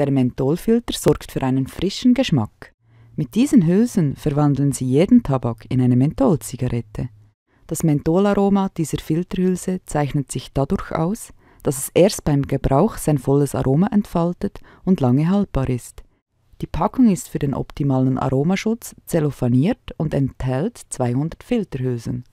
Der Mentholfilter sorgt für einen frischen Geschmack. Mit diesen Hülsen verwandeln sie jeden Tabak in eine Mentholzigarette. Das Mentholaroma dieser Filterhülse zeichnet sich dadurch aus, dass es erst beim Gebrauch sein volles Aroma entfaltet und lange haltbar ist. Die Packung ist für den optimalen Aromaschutz zellophaniert und enthält 200 Filterhülsen.